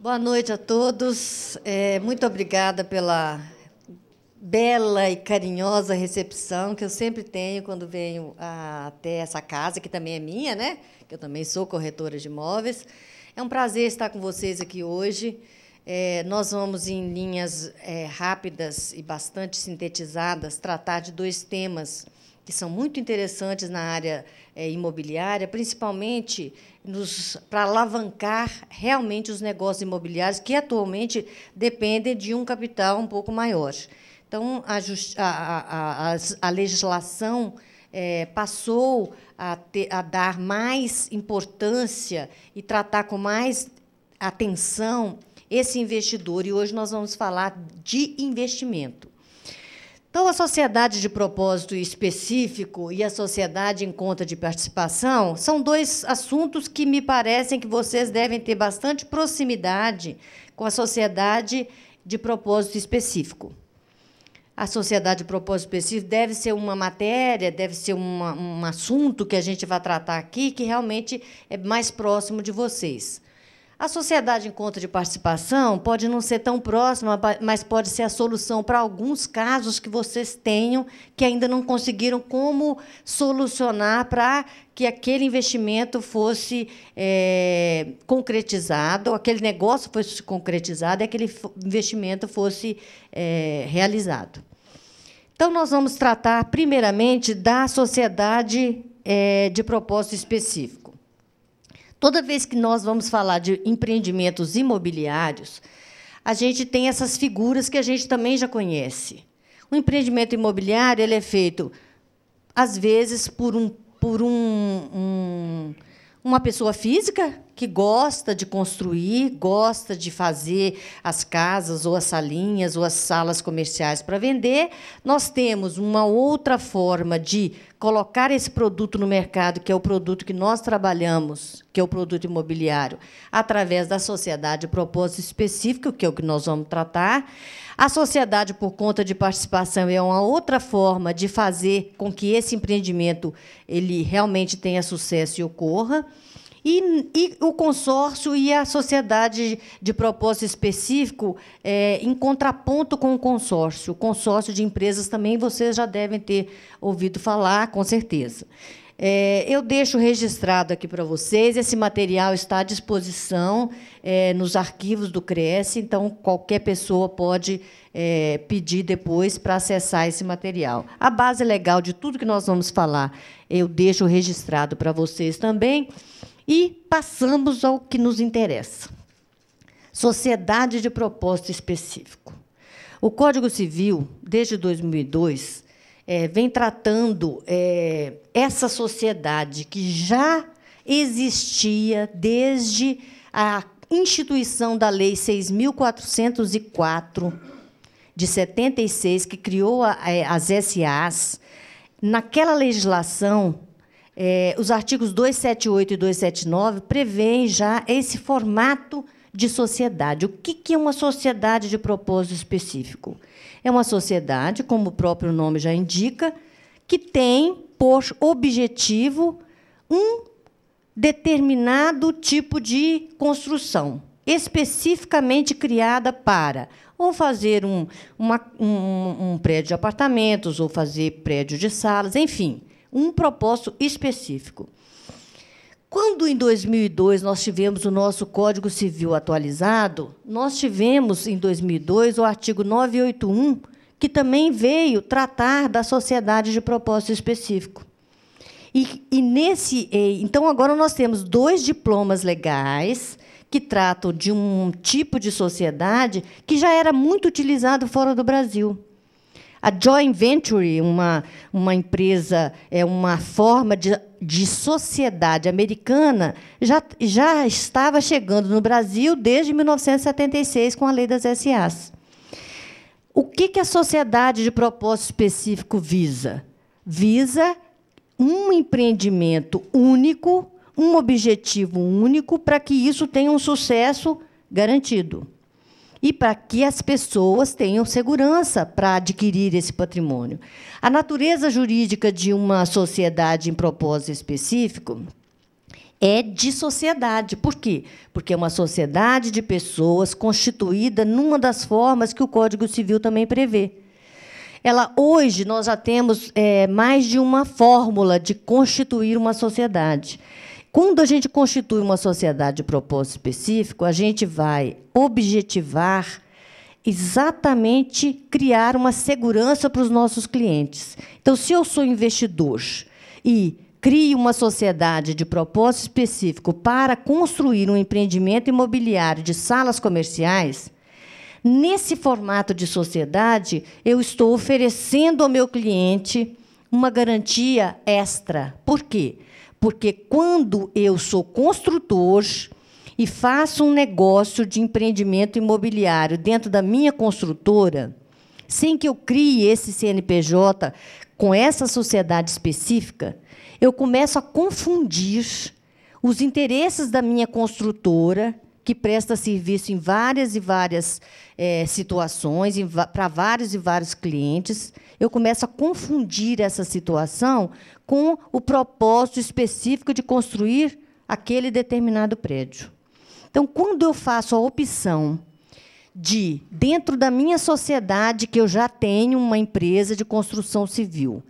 Boa noite a todos. É, muito obrigada pela bela e carinhosa recepção que eu sempre tenho quando venho até essa casa, que também é minha, né? Que eu também sou corretora de imóveis. É um prazer estar com vocês aqui hoje. É, nós vamos, em linhas é, rápidas e bastante sintetizadas, tratar de dois temas que são muito interessantes na área é, imobiliária, principalmente para alavancar realmente os negócios imobiliários que atualmente dependem de um capital um pouco maior. Então, a, a, a, a legislação é, passou ter, a, dar mais importância e tratar com mais atenção esse investidor. E hoje nós vamos falar de investimento. Então, a sociedade de propósito específico e a sociedade em conta de participação são dois assuntos que me parecem que vocês devem ter bastante proximidade com a sociedade de propósito específico. A sociedade de propósito específico deve ser uma matéria, deve ser uma, um assunto que a gente vai tratar aqui que realmente é mais próximo de vocês. A sociedade em conta de participação pode não ser tão próxima, mas pode ser a solução para alguns casos que vocês tenham que ainda não conseguiram como solucionar para que aquele investimento fosse é, concretizado, aquele negócio fosse concretizado e aquele investimento fosse é, realizado. Então, nós vamos tratar primeiramente da sociedade é, de propósito específico. Toda vez que nós vamos falar de empreendimentos imobiliários, a gente tem essas figuras que a gente também já conhece. O empreendimento imobiliário ele é feito, às vezes, por, um, por um, um, uma pessoa física que gosta de construir, gosta de fazer as casas ou as salinhas ou as salas comerciais para vender. Nós temos uma outra forma de colocar esse produto no mercado, que é o produto que nós trabalhamos, que é o produto imobiliário, através da sociedade de propósito específico, que é o que nós vamos tratar. A sociedade por conta de participação é uma outra forma de fazer com que esse empreendimento ele realmente tenha sucesso e ocorra. E, e, o consórcio e a sociedade de propósito específico é, em contraponto com o consórcio. O consórcio de empresas também vocês já devem ter ouvido falar, com certeza. É, eu deixo registrado aqui para vocês. Esse material está à disposição é, nos arquivos do Cresce, então qualquer pessoa pode é, pedir depois para acessar esse material. A base legal de tudo que nós vamos falar eu deixo registrado para vocês também. E passamos ao que nos interessa: sociedade de propósito específico. O Código Civil, desde 2002, é, vem tratando é, essa sociedade que já existia desde a instituição da Lei 6.404 de 76, que criou é, as SAs. Naquela legislação, é, os artigos 278 e 279 prevêem já esse formato de sociedade. O que, que é uma sociedade de propósito específico? É uma sociedade, como o próprio nome já indica, que tem por objetivo um determinado tipo de construção, especificamente criada para ou fazer um, uma, um, um prédio de apartamentos, ou fazer prédio de salas, enfim um propósito específico. Quando em 2002 nós tivemos o nosso Código Civil atualizado, nós tivemos em 2002 o artigo 981, que também veio tratar da sociedade de propósito específico. E, e nesse, então agora nós temos dois diplomas legais que tratam de um tipo de sociedade que já era muito utilizado fora do Brasil. A joint venture, uma, uma empresa, é uma forma de, de sociedade americana, já, já estava chegando no Brasil desde 1976 com a lei das SAs. O que, que a sociedade de propósito específico visa? Visa um empreendimento único, um objetivo único, para que isso tenha um sucesso garantido e para que as pessoas tenham segurança para adquirir esse patrimônio. A natureza jurídica de uma sociedade em propósito específico é de sociedade. Por quê? Porque é uma sociedade de pessoas constituída numa das formas que o Código Civil também prevê. Ela hoje nós já temos é, mais de uma fórmula de constituir uma sociedade. Quando a gente constitui uma sociedade de propósito específico, a gente vai objetivar exatamente criar uma segurança para os nossos clientes. Então, se eu sou investidor e crio uma sociedade de propósito específico para construir um empreendimento imobiliário de salas comerciais, nesse formato de sociedade, eu estou oferecendo ao meu cliente uma garantia extra. Por quê? Porque quando eu sou construtor e faço um negócio de empreendimento imobiliário dentro da minha construtora, sem que eu crie esse CNPJ com essa sociedade específica, eu começo a confundir os interesses da minha construtora, que presta serviço em várias e várias é, situações para vários e vários clientes, eu começo a confundir essa situação com o propósito específico de construir aquele determinado prédio. Então, quando eu faço a opção de, dentro da minha sociedade, que eu já tenho uma empresa de construção civil,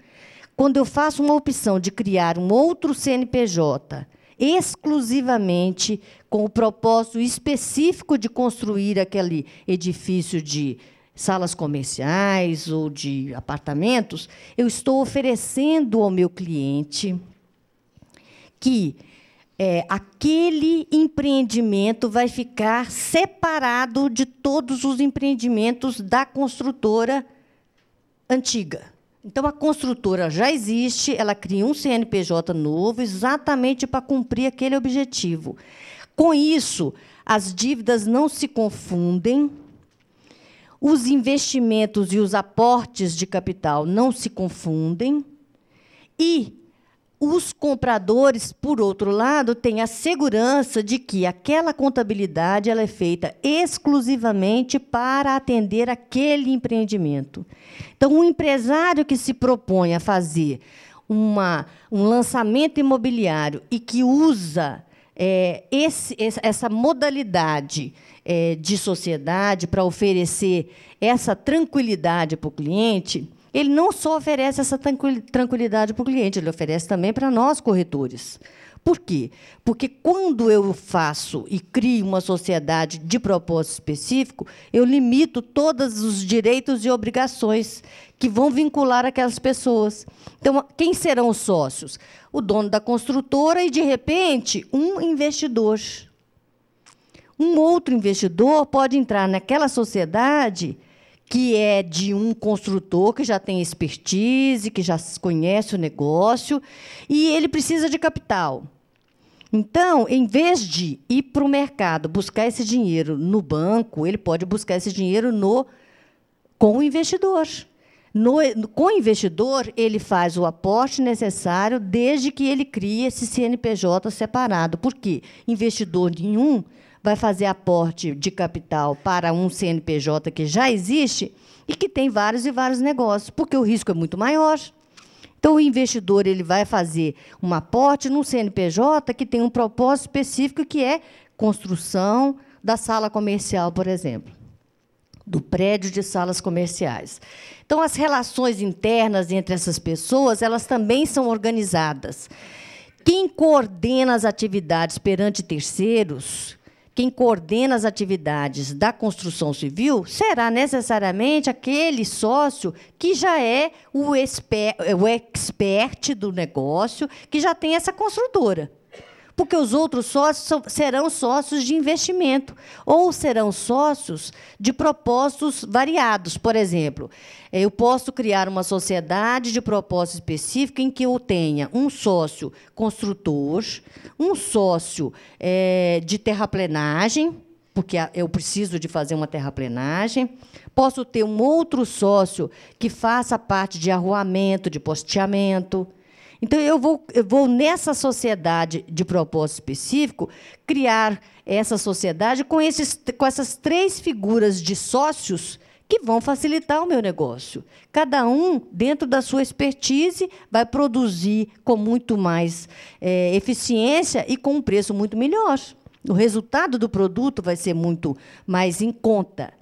quando eu faço uma opção de criar um outro CNPJ exclusivamente com o propósito específico de construir aquele edifício de salas comerciais ou de apartamentos, eu estou oferecendo ao meu cliente que é, aquele empreendimento vai ficar separado de todos os empreendimentos da construtora antiga. Então, a construtora já existe, ela cria um CNPJ novo exatamente para cumprir aquele objetivo. Com isso, as dívidas não se confundem, os investimentos e os aportes de capital não se confundem, e os compradores, por outro lado, têm a segurança de que aquela contabilidade ela é feita exclusivamente para atender aquele empreendimento. Então, o um empresário que se propõe a fazer uma, um lançamento imobiliário e que usa é, esse, essa modalidade é, de sociedade para oferecer essa tranquilidade para o cliente, ele não só oferece essa tranquilidade para o cliente, ele oferece também para nós, corretores. Por quê? Porque quando eu faço e crio uma sociedade de propósito específico, eu limito todos os direitos e obrigações que vão vincular aquelas pessoas. Então, quem serão os sócios? O dono da construtora e, de repente, um investidor. Um outro investidor pode entrar naquela sociedade que é de um construtor que já tem expertise, que já conhece o negócio, e ele precisa de capital. Então, em vez de ir para o mercado buscar esse dinheiro no banco, ele pode buscar esse dinheiro no com o investidor. No, com o investidor, ele faz o aporte necessário desde que ele crie esse CNPJ separado. Por quê? Investidor nenhum vai fazer aporte de capital para um CNPJ que já existe e que tem vários e vários negócios, porque o risco é muito maior. Então, o investidor ele vai fazer um aporte num CNPJ que tem um propósito específico, que é construção da sala comercial, por exemplo, do prédio de salas comerciais. Então, as relações internas entre essas pessoas elas também são organizadas. Quem coordena as atividades perante terceiros, quem coordena as atividades da construção civil será necessariamente aquele sócio que já é o, exper, o expert do negócio, que já tem essa construtora porque os outros sócios serão sócios de investimento ou serão sócios de propósitos variados. Por exemplo, eu posso criar uma sociedade de propósito específico em que eu tenha um sócio construtor, um sócio é, de terraplenagem, porque eu preciso de fazer uma terraplenagem. Posso ter um outro sócio que faça parte de arruamento, de posteamento. Então, eu vou, eu vou, nessa sociedade de propósito específico, criar essa sociedade com, esses, com essas três figuras de sócios que vão facilitar o meu negócio. Cada um, dentro da sua expertise, vai produzir com muito mais é, eficiência e com um preço muito melhor. O resultado do produto vai ser muito mais em conta.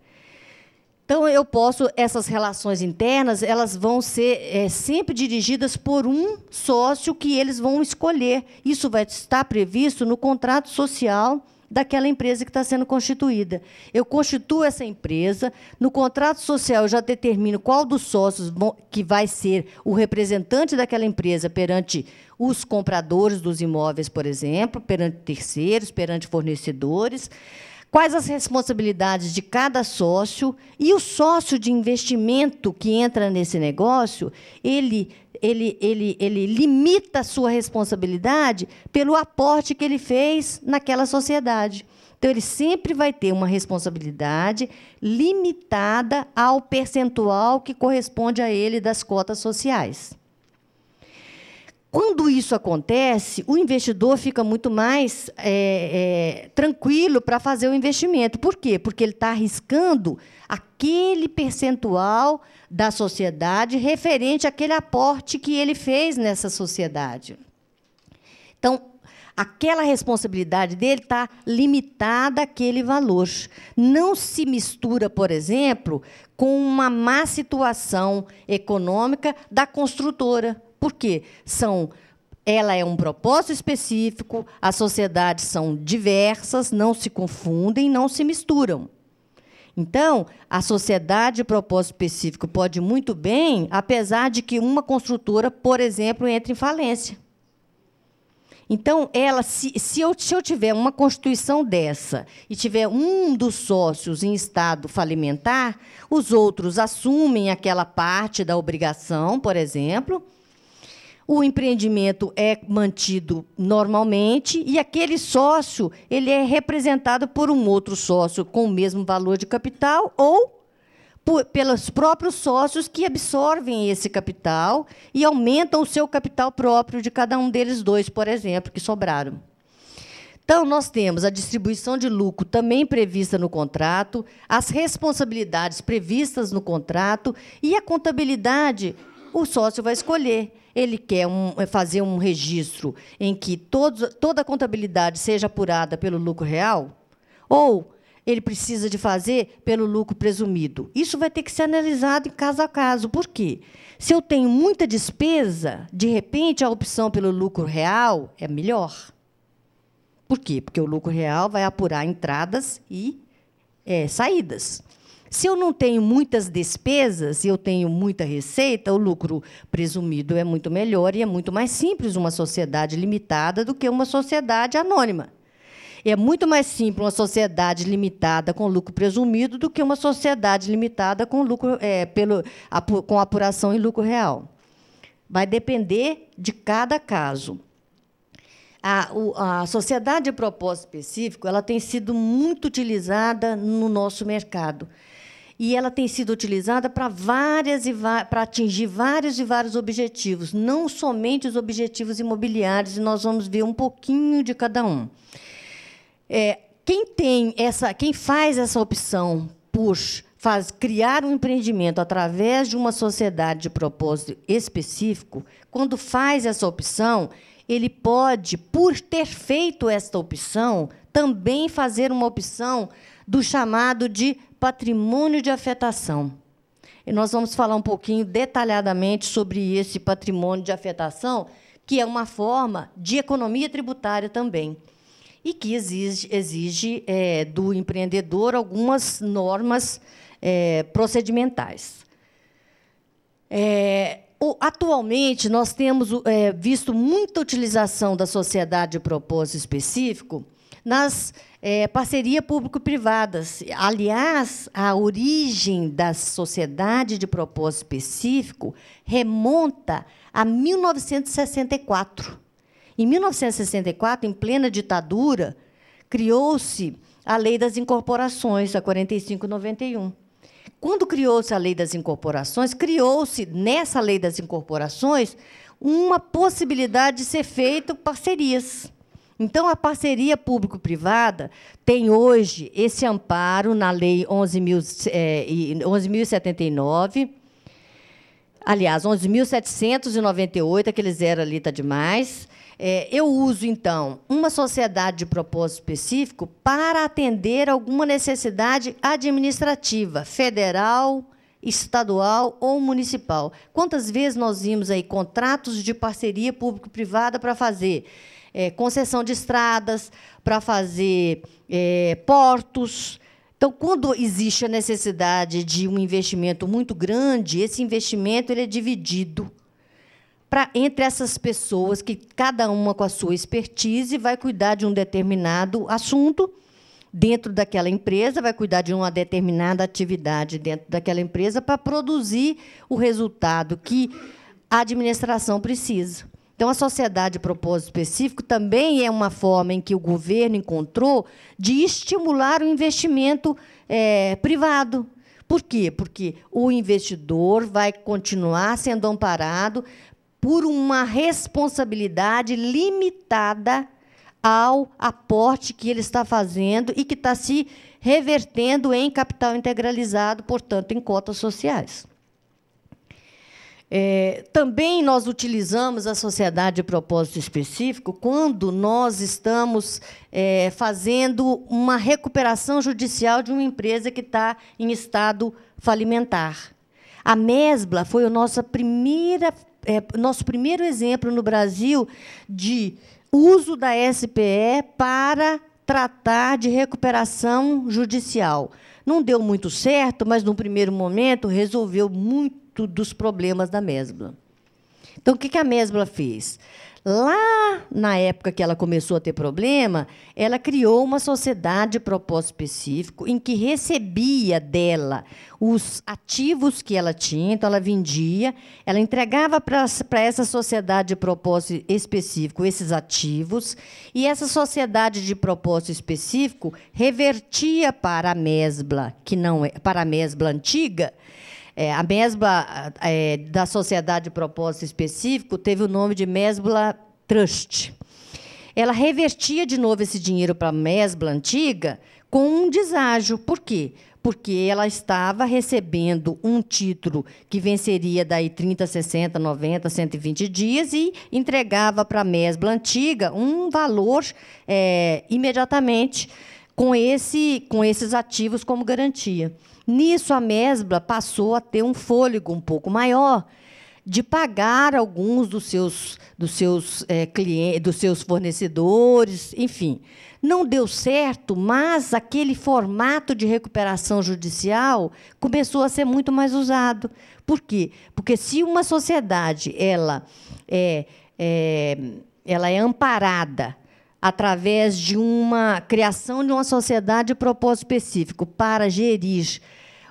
Então eu posso essas relações internas, elas vão ser é, sempre dirigidas por um sócio que eles vão escolher. Isso vai estar previsto no contrato social daquela empresa que está sendo constituída. Eu constituo essa empresa, no contrato social eu já determino qual dos sócios que vai ser o representante daquela empresa perante os compradores dos imóveis, por exemplo, perante terceiros, perante fornecedores quais as responsabilidades de cada sócio e o sócio de investimento que entra nesse negócio, ele ele, ele, ele limita a sua responsabilidade pelo aporte que ele fez naquela sociedade. Então, ele sempre vai ter uma responsabilidade limitada ao percentual que corresponde a ele das cotas sociais. Quando isso acontece, o investidor fica muito mais é, é, tranquilo para fazer o investimento. Por quê? Porque ele está arriscando aquele percentual da sociedade referente àquele aporte que ele fez nessa sociedade. Então, aquela responsabilidade dele está limitada àquele valor. Não se mistura, por exemplo, com uma má situação econômica da construtora. Porque são ela é um propósito específico, as sociedades são diversas, não se confundem, não se misturam. Então, a sociedade de propósito específico pode muito bem, apesar de que uma construtora, por exemplo, entre em falência. Então, ela, se, se, eu, se eu tiver uma constituição dessa e tiver um dos sócios em estado falimentar, os outros assumem aquela parte da obrigação, por exemplo, o empreendimento é mantido normalmente e aquele sócio ele é representado por um outro sócio com o mesmo valor de capital ou por, pelos próprios sócios que absorvem esse capital e aumentam o seu capital próprio de cada um deles dois, por exemplo, que sobraram. Então, nós temos a distribuição de lucro também prevista no contrato, as responsabilidades previstas no contrato e a contabilidade o sócio vai escolher ele quer um, é fazer um registro em que todos, toda a contabilidade seja apurada pelo lucro real? Ou ele precisa de fazer pelo lucro presumido? Isso vai ter que ser analisado caso a caso. Por quê? Se eu tenho muita despesa, de repente a opção pelo lucro real é melhor. Por quê? Porque o lucro real vai apurar entradas e é, saídas. Se eu não tenho muitas despesas, e eu tenho muita receita, o lucro presumido é muito melhor e é muito mais simples uma sociedade limitada do que uma sociedade anônima. É muito mais simples uma sociedade limitada com lucro presumido do que uma sociedade limitada com lucro é, pelo, com apuração em lucro real. Vai depender de cada caso. A, o, a, sociedade de propósito específico ela tem sido muito utilizada no nosso mercado e ela tem sido utilizada para várias e para atingir vários e vários objetivos, não somente os objetivos imobiliários, e nós vamos ver um pouquinho de cada um. É, quem tem essa, quem faz essa opção por faz criar um empreendimento através de uma sociedade de propósito específico, quando faz essa opção, ele pode, por ter feito esta opção, também fazer uma opção do chamado de patrimônio de afetação. E nós vamos falar um pouquinho detalhadamente sobre esse patrimônio de afetação, que é uma forma de economia tributária também, e que exige, exige é, do empreendedor algumas normas é, procedimentais. É, o, atualmente, nós temos é, visto muita utilização da sociedade de propósito específico nas é, parcerias público-privadas. Aliás, a origem da sociedade de propósito específico remonta a 1964. Em 1964, em plena ditadura, criou-se a Lei das Incorporações, a 4591. Quando criou-se a Lei das Incorporações, criou-se nessa Lei das Incorporações uma possibilidade de ser feito parcerias. Então, a parceria público-privada tem hoje esse amparo na Lei 11.079, é, aliás, 11.798, aquele zero ali está demais. É, eu uso, então, uma sociedade de propósito específico para atender alguma necessidade administrativa, federal, estadual ou municipal. Quantas vezes nós vimos aí contratos de parceria público-privada para fazer? é, concessão de estradas, para fazer é, portos. Então, quando existe a necessidade de um investimento muito grande, esse investimento ele é dividido para entre essas pessoas que cada uma com a sua expertise vai cuidar de um determinado assunto dentro daquela empresa, vai cuidar de uma determinada atividade dentro daquela empresa para produzir o resultado que a administração precisa. Então, a sociedade de propósito específico também é uma forma em que o governo encontrou de estimular o investimento é, privado. Por quê? Porque o investidor vai continuar sendo amparado por uma responsabilidade limitada ao aporte que ele está fazendo e que está se revertendo em capital integralizado, portanto, em cotas sociais. É, também nós utilizamos a sociedade de propósito específico quando nós estamos é, fazendo uma recuperação judicial de uma empresa que está em estado falimentar. A Mesbla foi o nosso, primeira, é, nosso primeiro exemplo no Brasil de uso da SPE para tratar de recuperação judicial. Não deu muito certo, mas, no primeiro momento, resolveu muito muito dos problemas da Mesbla. Então, o que, a Mesbla fez? Lá na época que ela começou a ter problema, ela criou uma sociedade de propósito específico em que recebia dela os ativos que ela tinha, então ela vendia, ela entregava para essa sociedade de propósito específico esses ativos, e essa sociedade de propósito específico revertia para a mesbla, que não é, para a mesbla antiga, é, a mesbla é, da Sociedade de Propósito Específico teve o nome de Mesbla Trust. Ela revertia de novo esse dinheiro para a mesbla antiga com um deságio. Por quê? Porque ela estava recebendo um título que venceria daí 30, 60, 90, 120 dias e entregava para a mesbla antiga um valor é, imediatamente com, esse, com esses ativos como garantia. Nisso, a Mesbla passou a ter um fôlego um pouco maior de pagar alguns dos seus, dos seus é, eh, clientes, dos seus fornecedores, enfim. Não deu certo, mas aquele formato de recuperação judicial começou a ser muito mais usado. Por quê? Porque se uma sociedade ela é, é ela é amparada através de uma criação de uma sociedade de propósito específico para gerir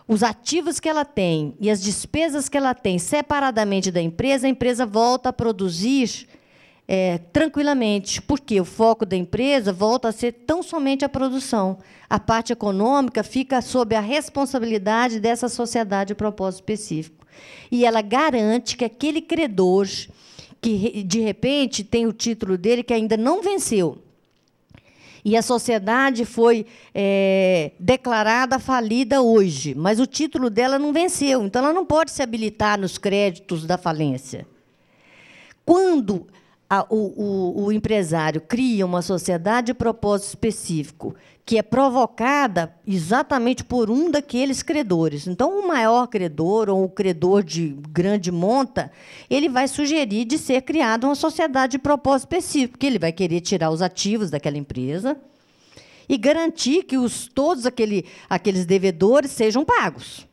os ativos que ela tem e as despesas que ela tem separadamente da empresa, a empresa volta a produzir é, tranquilamente, porque o foco da empresa volta a ser tão somente a produção. A parte econômica fica sob a responsabilidade dessa sociedade de propósito específico. E ela garante que aquele credor que, de repente, tem o título dele que ainda não venceu, e a sociedade foi é, declarada falida hoje, mas o título dela não venceu, então ela não pode se habilitar nos créditos da falência. Quando a, o, o, o empresário cria uma sociedade de propósito específico que é provocada exatamente por um daqueles credores. Então, o maior credor ou o credor de grande monta, ele vai sugerir de ser criada uma sociedade de propósito específico, porque ele vai querer tirar os ativos daquela empresa e garantir que os, todos aquele, aqueles devedores sejam pagos.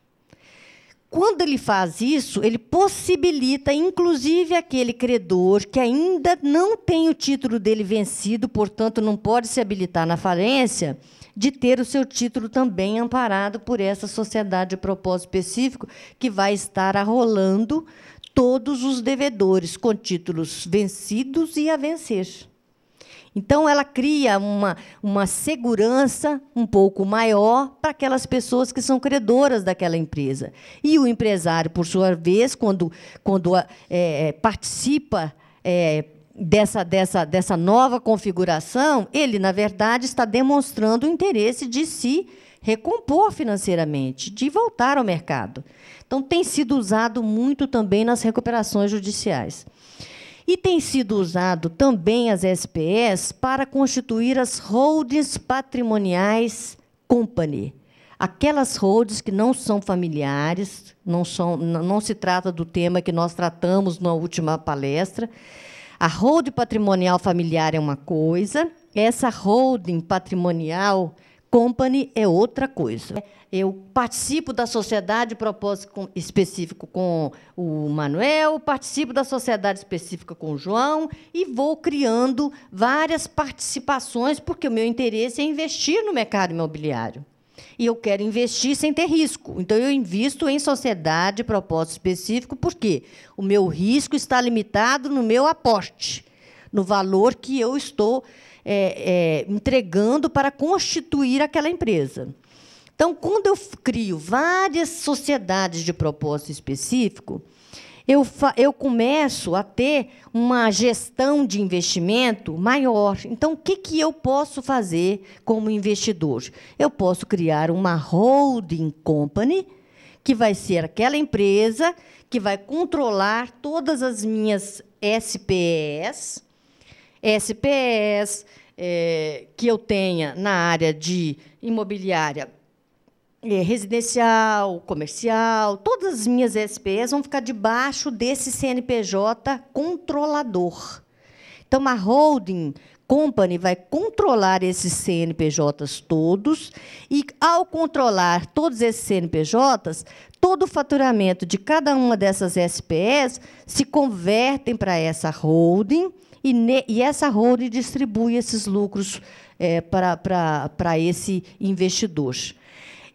Quando ele faz isso, ele possibilita, inclusive, aquele credor que ainda não tem o título dele vencido, portanto, não pode se habilitar na falência, de ter o seu título também amparado por essa sociedade de propósito específico, que vai estar arrolando todos os devedores com títulos vencidos e a vencer. Então, ela cria uma, uma segurança um pouco maior para aquelas pessoas que são credoras daquela empresa. E o empresário, por sua vez, quando, quando é, participa. É, dessa, dessa, dessa nova configuração, ele, na verdade, está demonstrando o interesse de se recompor financeiramente, de voltar ao mercado. Então, tem sido usado muito também nas recuperações judiciais. E tem sido usado também as SPS para constituir as holdings patrimoniais company. Aquelas holdings que não são familiares, não, são, não se trata do tema que nós tratamos na última palestra. A holding patrimonial familiar é uma coisa, essa holding patrimonial company é outra coisa. Eu participo da sociedade propósito específico com o Manuel, participo da sociedade específica com o João e vou criando várias participações, porque o meu interesse é investir no mercado imobiliário. E eu quero investir sem ter risco. Então, eu invisto em sociedade propósito específico, porque o meu risco está limitado no meu aporte no valor que eu estou é, é, entregando para constituir aquela empresa. Então, quando eu crio várias sociedades de propósito específico, eu, eu começo a ter uma gestão de investimento maior. Então, o que, que eu posso fazer como investidor? Eu posso criar uma holding company, que vai ser aquela empresa que vai controlar todas as minhas SPS, SPS é, que eu tenha na área de imobiliária é, residencial, comercial, todas as minhas SPS vão ficar debaixo desse CNPJ controlador. Então, uma holding company vai controlar esses CNPJs todos e, ao controlar todos esses CNPJs, todo o faturamento de cada uma dessas SPS se convertem para essa holding e, ne, e essa holding distribui esses lucros é, para, para, para esse investidor.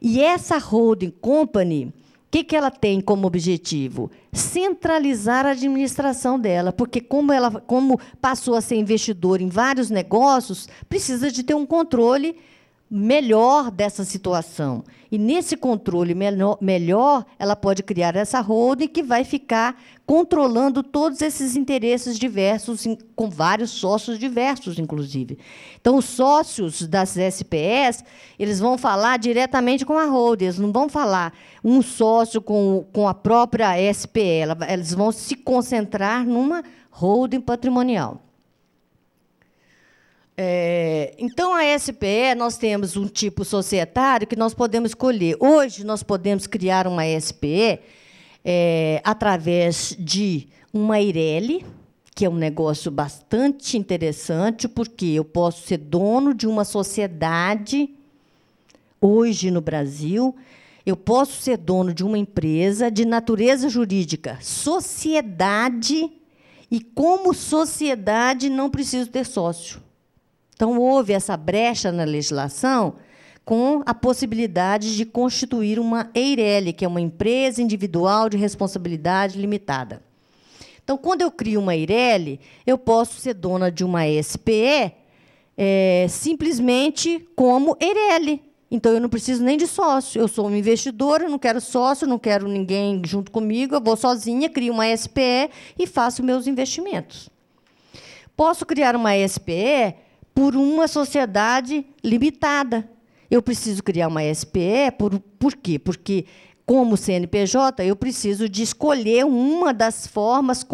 E essa holding company, o que, que ela tem como objetivo? Centralizar a administração dela, porque como ela como passou a ser investidor em vários negócios, precisa de ter um controle melhor dessa situação. E nesse controle melhor, ela pode criar essa holding que vai ficar controlando todos esses interesses diversos, com vários sócios diversos, inclusive. Então, os sócios das SPS, eles vão falar diretamente com a holding, eles não vão falar um sócio com, com a própria SPE, eles vão se concentrar numa holding patrimonial. É, então, a SPE, nós temos um tipo societário que nós podemos escolher. Hoje, nós podemos criar uma SPE é, através de uma IRELI, que é um negócio bastante interessante, porque eu posso ser dono de uma sociedade hoje no Brasil, eu posso ser dono de uma empresa de natureza jurídica, sociedade, e como sociedade não preciso ter sócio. Então, houve essa brecha na legislação com a possibilidade de constituir uma EIRELI, que é uma empresa individual de responsabilidade limitada. Então, quando eu crio uma EIRELI, eu posso ser dona de uma SPE é, simplesmente como EIRELI. Então, eu não preciso nem de sócio. Eu sou um investidor, eu não quero sócio, não quero ninguém junto comigo. Eu vou sozinha, crio uma SPE e faço meus investimentos. Posso criar uma SPE por uma sociedade limitada. Eu preciso criar uma SPE, por, por quê? Porque, como CNPJ, eu preciso de escolher uma das formas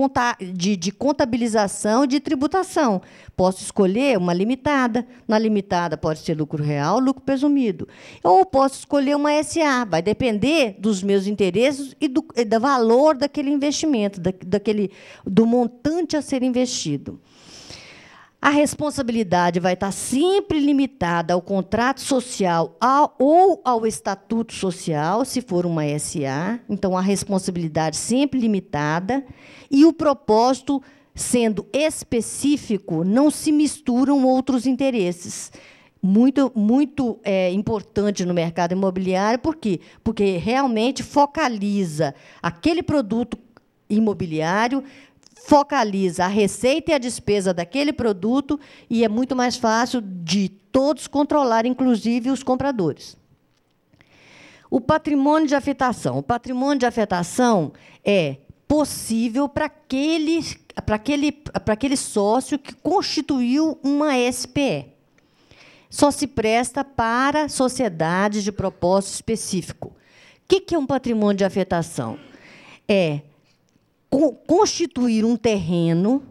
de, de contabilização e de tributação. Posso escolher uma limitada. Na limitada pode ser lucro real, lucro presumido. Ou posso escolher uma SA. Vai depender dos meus interesses e do, e do valor daquele investimento, da, daquele, do montante a ser investido. A responsabilidade vai estar sempre limitada ao contrato social ao, ou ao estatuto social, se for uma SA. Então, a responsabilidade sempre limitada. E o propósito, sendo específico, não se misturam outros interesses. Muito, muito é, importante no mercado imobiliário, por quê? Porque realmente focaliza aquele produto imobiliário focaliza a receita e a despesa daquele produto e é muito mais fácil de todos controlar, inclusive os compradores. O patrimônio de afetação. O patrimônio de afetação é possível para aquele, para aquele, para aquele sócio que constituiu uma SPE. Só se presta para sociedades de propósito específico. O que é um patrimônio de afetação? É constituir um terreno.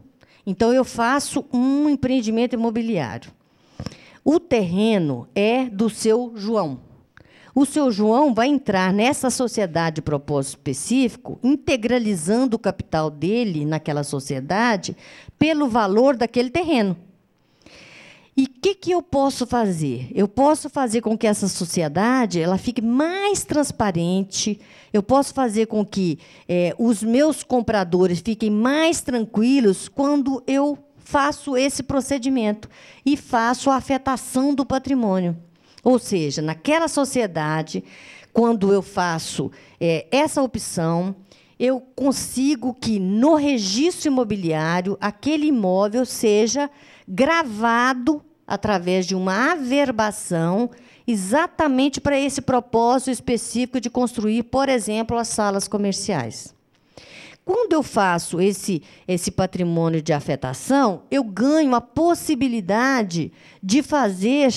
Então, eu faço um empreendimento imobiliário. O terreno é do seu João. O seu João vai entrar nessa sociedade de propósito específico, integralizando o capital dele naquela sociedade pelo valor daquele terreno. E o que, que eu posso fazer? Eu posso fazer com que essa sociedade ela fique mais transparente, eu posso fazer com que é, os meus compradores fiquem mais tranquilos quando eu faço esse procedimento e faço a afetação do patrimônio. Ou seja, naquela sociedade, quando eu faço é, essa opção, eu consigo que no registro imobiliário aquele imóvel seja gravado através de uma averbação, exatamente para esse propósito específico de construir, por exemplo, as salas comerciais. Quando eu faço esse, esse patrimônio de afetação, eu ganho a possibilidade de fazer,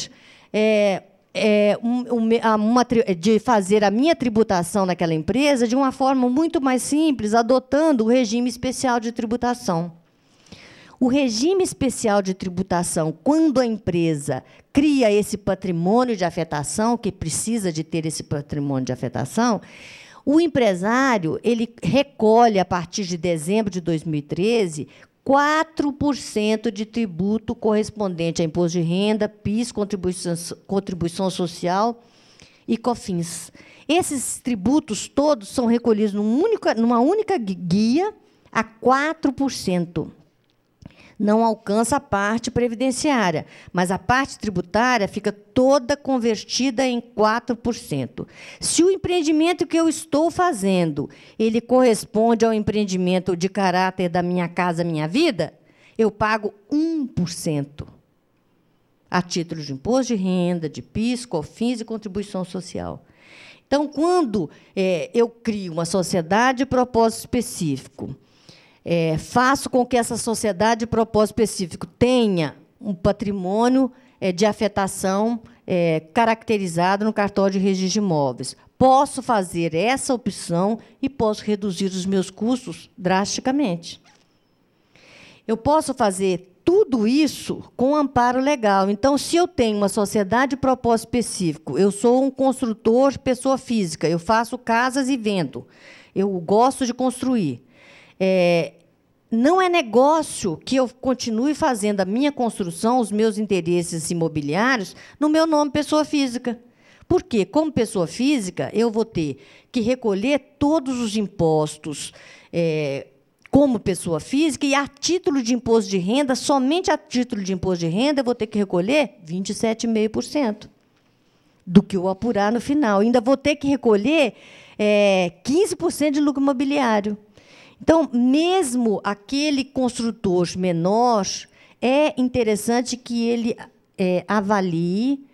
é, é, um, uma, de fazer a minha tributação naquela empresa de uma forma muito mais simples, adotando o regime especial de tributação. O regime especial de tributação, quando a empresa cria esse patrimônio de afetação, que precisa de ter esse patrimônio de afetação, o empresário ele recolhe a partir de dezembro de 2013 4% de tributo correspondente a imposto de renda, PIS, contribuição, contribuição social e COFINS. Esses tributos todos são recolhidos numa única guia a 4% não alcança a parte previdenciária, mas a parte tributária fica toda convertida em 4%. Se o empreendimento que eu estou fazendo, ele corresponde ao empreendimento de caráter da minha casa, minha vida, eu pago 1% a título de imposto de renda, de PIS, COFINS e contribuição social. Então, quando é, eu crio uma sociedade de propósito específico, é, faço com que essa sociedade de propósito específico tenha um patrimônio é, de afetação é, caracterizado no cartório de registro de imóveis. Posso fazer essa opção e posso reduzir os meus custos drasticamente. Eu posso fazer tudo isso com amparo legal. Então, se eu tenho uma sociedade de propósito específico, eu sou um construtor de pessoa física, eu faço casas e vendo, eu gosto de construir. É, não é negócio que eu continue fazendo a minha construção, os meus interesses imobiliários, no meu nome, pessoa física. Porque, como pessoa física, eu vou ter que recolher todos os impostos é, como pessoa física e a título de imposto de renda, somente a título de imposto de renda, eu vou ter que recolher 27,5% do que eu apurar no final. Ainda vou ter que recolher é, 15% de lucro imobiliário. Então, mesmo aquele construtor menor, é interessante que ele é, avalie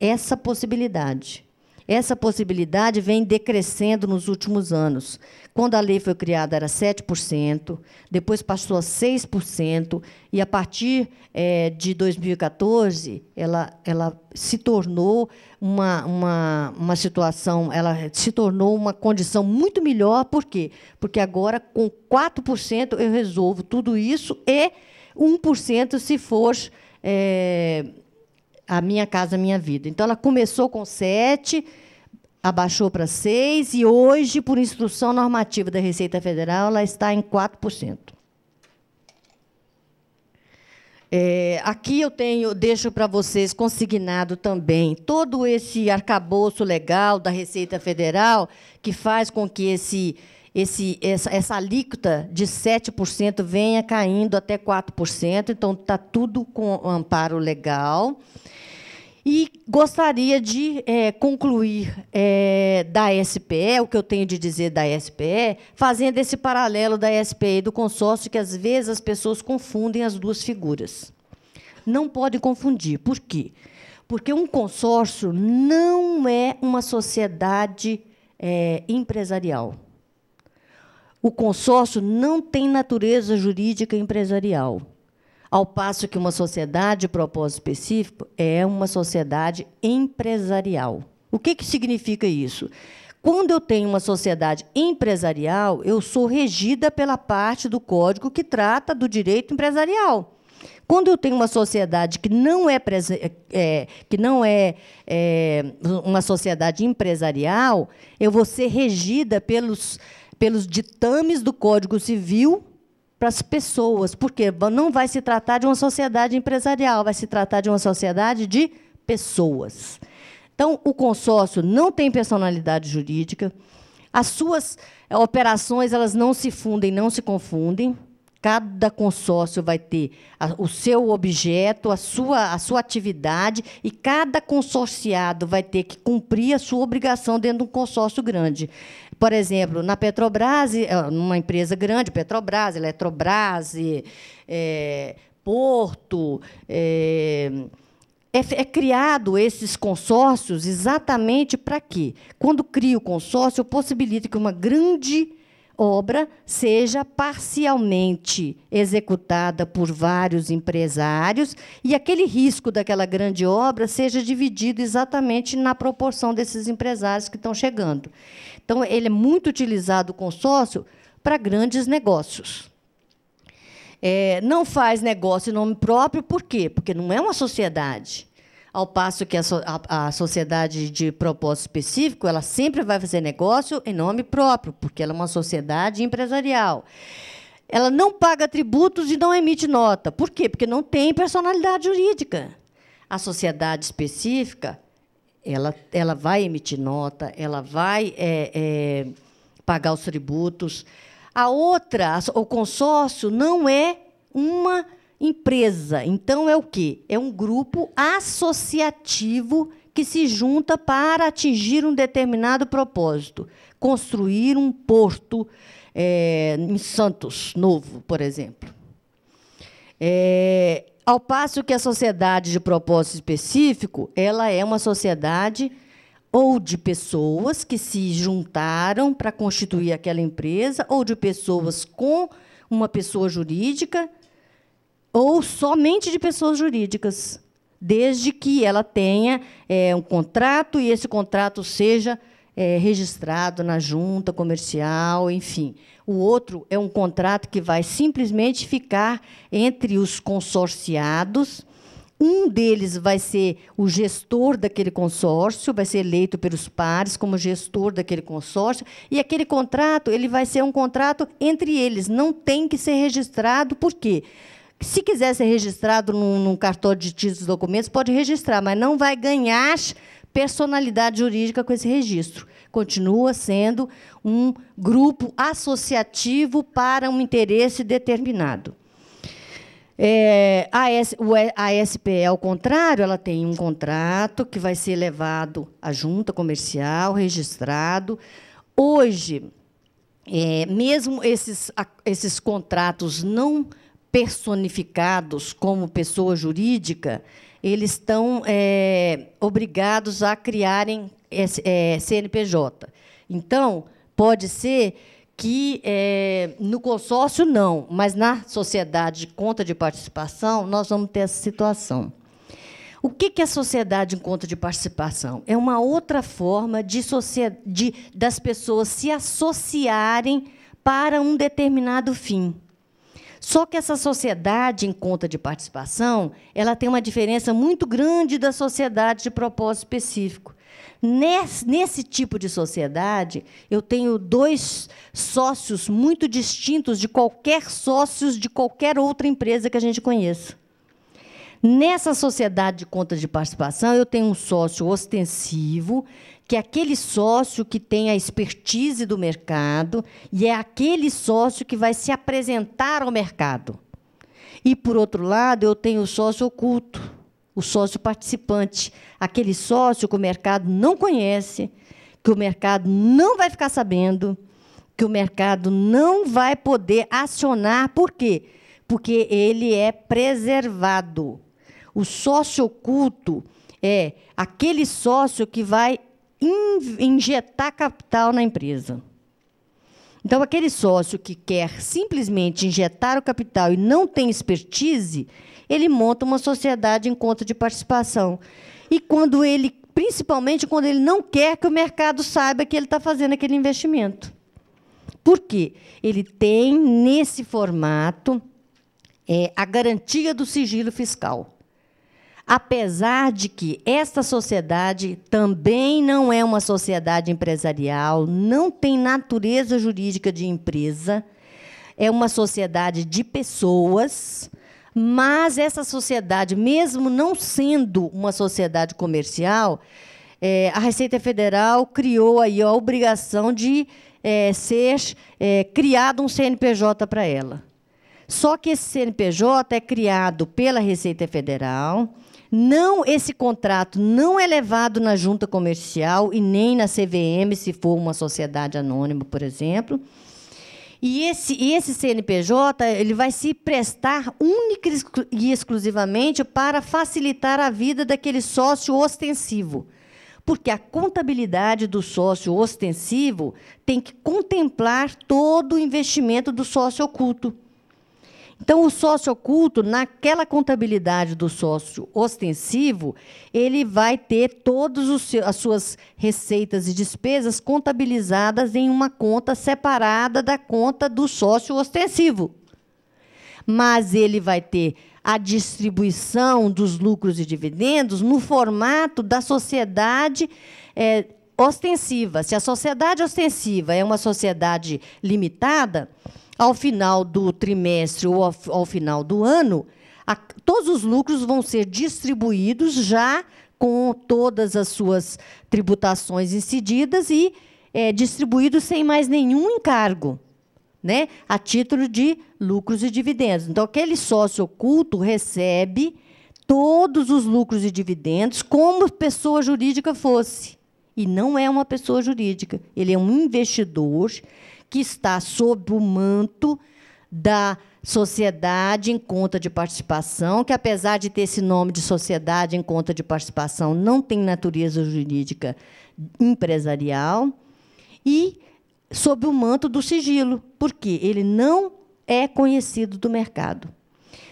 essa possibilidade. Essa possibilidade vem decrescendo nos últimos anos. Quando a lei foi criada, era 7%, depois passou a 6%, e a partir é, de 2014, ela, ela se tornou uma, uma, uma situação, ela se tornou uma condição muito melhor, por quê? Porque agora, com 4%, eu resolvo tudo isso e 1% se for. É, a Minha Casa Minha Vida. Então, ela começou com sete, abaixou para seis e hoje, por instrução normativa da Receita Federal, ela está em 4%. É, aqui eu tenho, deixo para vocês consignado também todo esse arcabouço legal da Receita Federal que faz com que esse esse, essa, essa alíquota de 7% venha caindo até 4%, então está tudo com amparo legal. E gostaria de é, concluir é, da SPE, o que eu tenho de dizer da SPE, fazendo esse paralelo da SPE e do consórcio, que às vezes as pessoas confundem as duas figuras. Não pode confundir. Por quê? Porque um consórcio não é uma sociedade é, empresarial o consórcio não tem natureza jurídica empresarial, ao passo que uma sociedade de propósito específico é uma sociedade empresarial. O que, que significa isso? Quando eu tenho uma sociedade empresarial, eu sou regida pela parte do código que trata do direito empresarial. Quando eu tenho uma sociedade que não é, é que não é, é, uma sociedade empresarial, eu vou ser regida pelos, pelos ditames do Código Civil para as pessoas, porque não vai se tratar de uma sociedade empresarial, vai se tratar de uma sociedade de pessoas. Então, o consórcio não tem personalidade jurídica, as suas eh, operações elas não se fundem, não se confundem. Cada consórcio vai ter o seu objeto, a sua, a sua atividade, e cada consorciado vai ter que cumprir a sua obrigação dentro de um consórcio grande. Por exemplo, na Petrobras, eh, numa empresa grande, Petrobras, Eletrobras, eh, eh, é, Porto, é, é, é, criado esses consórcios exatamente para quê? Quando cria o consórcio, possibilita que uma grande obra seja parcialmente executada por vários empresários e aquele risco daquela grande obra seja dividido exatamente na proporção desses empresários que estão chegando. Então, ele é muito utilizado, o consórcio, para grandes negócios. É, não faz negócio em nome próprio, por quê? Porque não é uma sociedade. Ao passo que a, so, a, a, sociedade de propósito específico, ela sempre vai fazer negócio em nome próprio, porque ela é uma sociedade empresarial. Ela não paga tributos e não emite nota. Por quê? Porque não tem personalidade jurídica. A sociedade específica, ela, ela vai emitir nota, ela vai é, é, pagar os tributos. A outra, o consórcio, não é uma empresa. Então é o quê? É um grupo associativo que se junta para atingir um determinado propósito. Construir um porto é, em Santos Novo, por exemplo. É, ao passo que a sociedade de propósito específico, ela é uma sociedade ou de pessoas que se juntaram para constituir aquela empresa, ou de pessoas com uma pessoa jurídica ou somente de pessoas jurídicas, desde que ela tenha é, um contrato e esse contrato seja é, registrado na junta comercial, enfim. O outro é um contrato que vai simplesmente ficar entre os consorciados. Um deles vai ser o gestor daquele consórcio, vai ser eleito pelos pares como gestor daquele consórcio, e aquele contrato ele vai ser um contrato entre eles, não tem que ser registrado, por quê? Se quiser ser registrado num, num cartório de títulos e documentos, pode registrar, mas não vai ganhar personalidade jurídica com esse registro. Continua sendo um grupo associativo para um interesse determinado. É, a, S, a SPE, é ao contrário, ela tem um contrato que vai ser levado à junta comercial, registrado. Hoje, é, mesmo esses, esses contratos não personificados como pessoa jurídica, eles estão é, obrigados a criarem é, CNPJ. Então, pode ser que é, no consórcio não, mas na sociedade de conta de participação nós vamos ter essa situação. O que é a sociedade em conta de participação? É uma outra forma de, de das pessoas se associarem para um determinado fim. Só que essa sociedade em conta de participação, ela tem uma diferença muito grande da sociedade de propósito específico. Nesse, nesse, tipo de sociedade, eu tenho dois sócios muito distintos de qualquer sócios de qualquer outra empresa que a gente conheça. Nessa sociedade de contas de participação, eu tenho um sócio ostensivo que é aquele sócio que tem a expertise do mercado e é aquele sócio que vai se apresentar ao mercado. E, por outro lado, eu tenho o sócio oculto, o sócio participante, aquele sócio que o mercado não conhece, que o mercado não vai ficar sabendo, que o mercado não vai poder acionar. Por quê? Porque ele é preservado. O sócio oculto é aquele sócio que vai injetar capital na empresa. Então, aquele sócio que quer simplesmente injetar o capital e não tem expertise, ele monta uma sociedade em conta de participação. E quando ele, principalmente quando ele não quer que o mercado saiba que ele está fazendo aquele investimento. Por quê? Ele tem nesse formato é, a garantia do sigilo fiscal apesar de que esta sociedade também não é uma sociedade empresarial, não tem natureza jurídica de empresa, é uma sociedade de pessoas, mas essa sociedade, mesmo não sendo uma sociedade comercial, é, a Receita Federal criou aí a obrigação de é, ser é, criado um CNPJ para ela. Só que esse CNPJ é criado pela Receita Federal, não esse contrato não é levado na junta comercial e nem na CVM, se for uma sociedade anônima, por exemplo. E esse, esse CNPJ ele vai se prestar única e exclusivamente para facilitar a vida daquele sócio ostensivo. Porque a contabilidade do sócio ostensivo tem que contemplar todo o investimento do sócio oculto. Então, o sócio oculto, naquela contabilidade do sócio ostensivo, ele vai ter todas as suas receitas e despesas contabilizadas em uma conta separada da conta do sócio ostensivo. Mas ele vai ter a distribuição dos lucros e dividendos no formato da sociedade é, ostensiva. Se a sociedade ostensiva é uma sociedade limitada, ao final do trimestre ou ao, final do ano, a, todos os lucros vão ser distribuídos já com todas as suas tributações incididas e é, distribuídos sem mais nenhum encargo. Né, a título de lucros e dividendos. Então, aquele sócio oculto recebe todos os lucros e dividendos como pessoa jurídica fosse e não é uma pessoa jurídica. Ele é um investidor que está sob o manto da sociedade em conta de participação, que apesar de ter esse nome de sociedade em conta de participação, não tem natureza jurídica empresarial e sob o manto do sigilo, porque ele não é conhecido do mercado.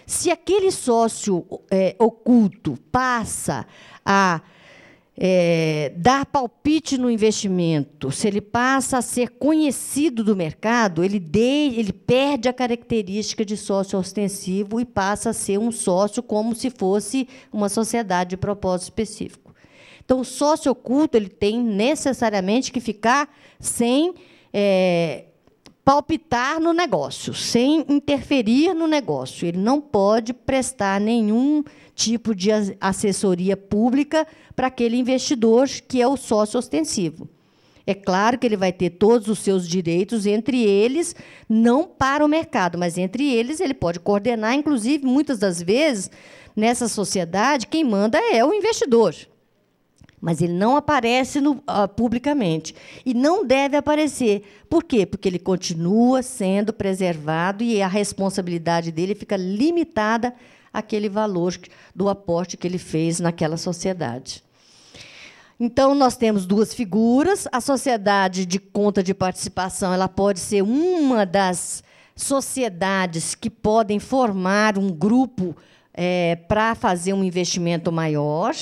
Se aquele sócio é, oculto passa a é, dar palpite no investimento, se ele passa a ser conhecido do mercado, ele, de, ele perde a característica de sócio ostensivo e passa a ser um sócio como se fosse uma sociedade de propósito específico. Então, o sócio oculto ele tem necessariamente que ficar sem é, palpitar no negócio, sem interferir no negócio. Ele não pode prestar nenhum tipo de assessoria pública para aquele investidor que é o sócio ostensivo. É claro que ele vai ter todos os seus direitos, entre eles, não para o mercado, mas entre eles ele pode coordenar, inclusive, muitas das vezes, nessa sociedade, quem manda é o investidor. Mas ele não aparece no, uh, publicamente. E não deve aparecer. Por quê? Porque ele continua sendo preservado e a responsabilidade dele fica limitada aquele valor do aporte que ele fez naquela sociedade. Então, nós temos duas figuras. A sociedade de conta de participação ela pode ser uma das sociedades que podem formar um grupo é, para fazer um investimento maior.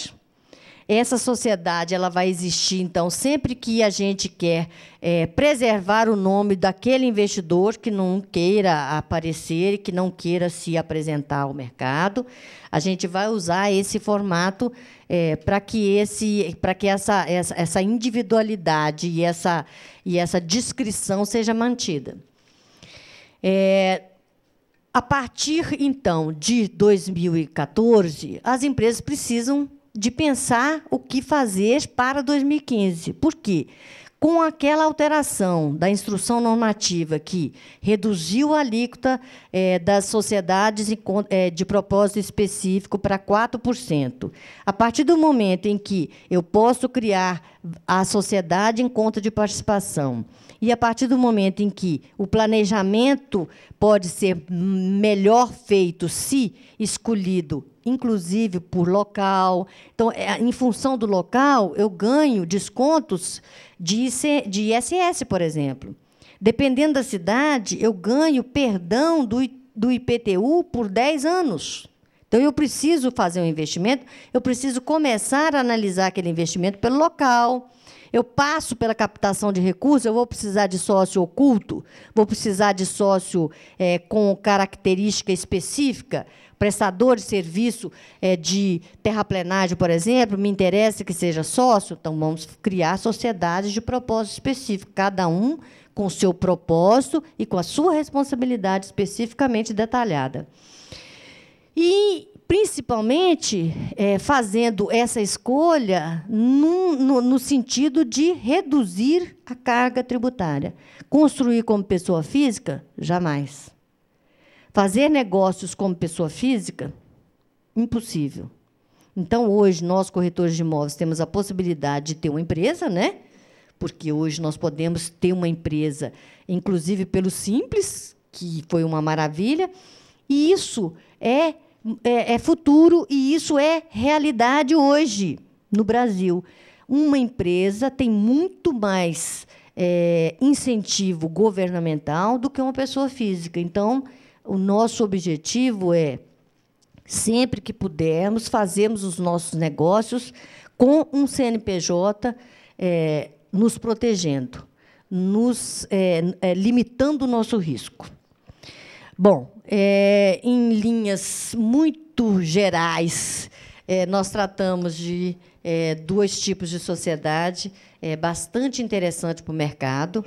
Essa sociedade ela vai existir, então, sempre que a gente quer é, preservar o nome daquele investidor que não queira aparecer, que não queira se apresentar ao mercado, a gente vai usar esse formato é, para que, esse, que essa, essa, essa individualidade e essa, e essa descrição seja mantida. É, a partir, então, de 2014, as empresas precisam de pensar o que fazer para 2015. Por quê? Com aquela alteração da instrução normativa que reduziu a alíquota é, das sociedades é, de propósito específico para 4%. A partir do momento em que eu posso criar a sociedade em conta de participação e a partir do momento em que o planejamento pode ser melhor feito se escolhido inclusive por local. Então, é, em função do local, eu ganho descontos de, IC, de ISS, por exemplo. Dependendo da cidade, eu ganho perdão do, do IPTU por 10 anos. Então, eu preciso fazer um investimento, eu preciso começar a analisar aquele investimento pelo local. Eu passo pela captação de recursos, eu vou precisar de sócio oculto, vou precisar de sócio é, com característica específica prestador de serviço é, de terraplenagem, por exemplo, me interessa que seja sócio, então vamos criar sociedades de propósito específico, cada um com seu propósito e com a sua responsabilidade especificamente detalhada. E, principalmente, é, fazendo essa escolha num, no, no sentido de reduzir a carga tributária. Construir como pessoa física? Jamais. Fazer negócios como pessoa física, impossível. Então, hoje, nós, corretores de imóveis, temos a possibilidade de ter uma empresa, né? Porque hoje nós podemos ter uma empresa, inclusive pelo Simples, que foi uma maravilha. E isso é, é, é futuro e isso é realidade hoje no Brasil. Uma empresa tem muito mais é, incentivo governamental do que uma pessoa física. Então, o nosso objetivo é, sempre que pudermos, fazermos os nossos negócios com um CNPJ é, nos protegendo, nos é, é, limitando o nosso risco. Bom, é, em linhas muito gerais, é, nós tratamos de é, dois tipos de sociedade é, bastante interessante para o mercado.